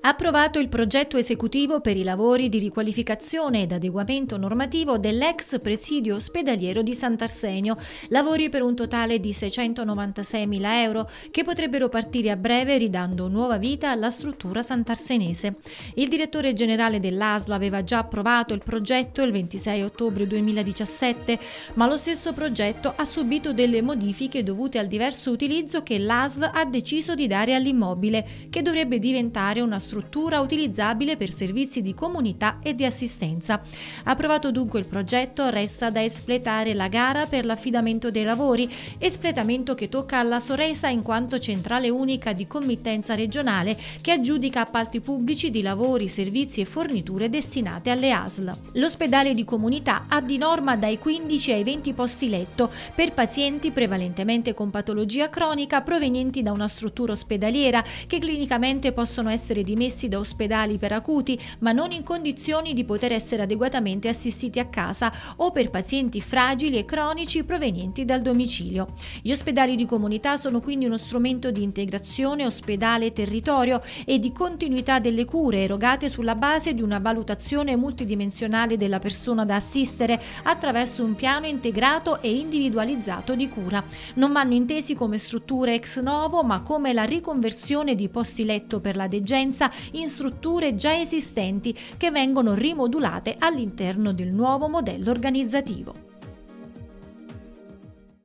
Approvato il progetto esecutivo per i lavori di riqualificazione ed adeguamento normativo dell'ex presidio ospedaliero di Sant'Arsenio, lavori per un totale di 696.000 euro che potrebbero partire a breve ridando nuova vita alla struttura sant'arsenese. Il direttore generale dell'ASL aveva già approvato il progetto il 26 ottobre 2017, ma lo stesso progetto ha subito delle modifiche dovute al diverso utilizzo che l'ASL ha deciso di dare all'immobile, che dovrebbe diventare una struttura struttura utilizzabile per servizi di comunità e di assistenza. Approvato dunque il progetto, resta da espletare la gara per l'affidamento dei lavori, espletamento che tocca alla Soresa in quanto centrale unica di committenza regionale che aggiudica appalti pubblici di lavori, servizi e forniture destinate alle ASL. L'ospedale di comunità ha di norma dai 15 ai 20 posti letto per pazienti prevalentemente con patologia cronica provenienti da una struttura ospedaliera che clinicamente possono essere dimenticate dimessi da ospedali per acuti, ma non in condizioni di poter essere adeguatamente assistiti a casa o per pazienti fragili e cronici provenienti dal domicilio. Gli ospedali di comunità sono quindi uno strumento di integrazione ospedale-territorio e di continuità delle cure erogate sulla base di una valutazione multidimensionale della persona da assistere attraverso un piano integrato e individualizzato di cura. Non vanno intesi come strutture ex novo, ma come la riconversione di posti letto per la degenza in strutture già esistenti che vengono rimodulate all'interno del nuovo modello organizzativo.